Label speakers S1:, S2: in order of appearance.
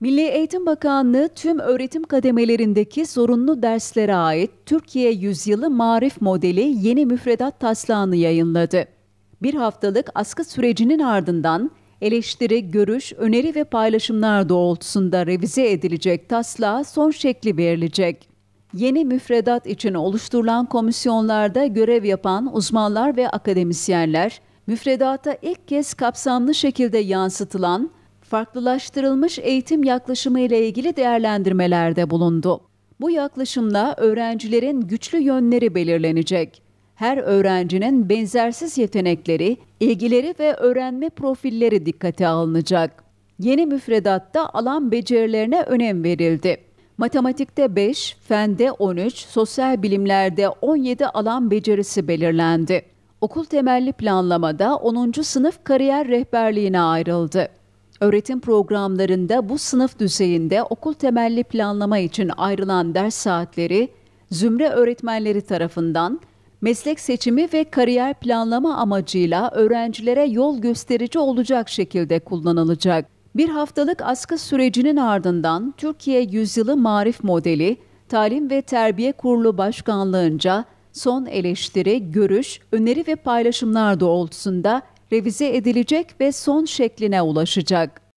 S1: Milli Eğitim Bakanlığı tüm öğretim kademelerindeki zorunlu derslere ait Türkiye Yüzyılı Marif Modeli yeni müfredat taslağını yayınladı. Bir haftalık askı sürecinin ardından eleştiri, görüş, öneri ve paylaşımlar doğrultusunda revize edilecek taslağa son şekli verilecek. Yeni müfredat için oluşturulan komisyonlarda görev yapan uzmanlar ve akademisyenler, müfredata ilk kez kapsamlı şekilde yansıtılan farklılaştırılmış eğitim yaklaşımı ile ilgili değerlendirmelerde bulundu. Bu yaklaşımla öğrencilerin güçlü yönleri belirlenecek. Her öğrencinin benzersiz yetenekleri, ilgileri ve öğrenme profilleri dikkate alınacak. Yeni müfredatta alan becerilerine önem verildi. Matematikte 5, fende 13, sosyal bilimlerde 17 alan becerisi belirlendi. Okul temelli planlamada 10. sınıf kariyer rehberliğine ayrıldı. Öğretim programlarında bu sınıf düzeyinde okul temelli planlama için ayrılan ders saatleri zümre öğretmenleri tarafından meslek seçimi ve kariyer planlama amacıyla öğrencilere yol gösterici olacak şekilde kullanılacak. Bir haftalık askı sürecinin ardından Türkiye Yüzyılı Marif Modeli Talim ve Terbiye Kurulu Başkanlığınca son eleştiri, görüş, öneri ve paylaşımlar doğrultusunda revize edilecek ve son şekline ulaşacak.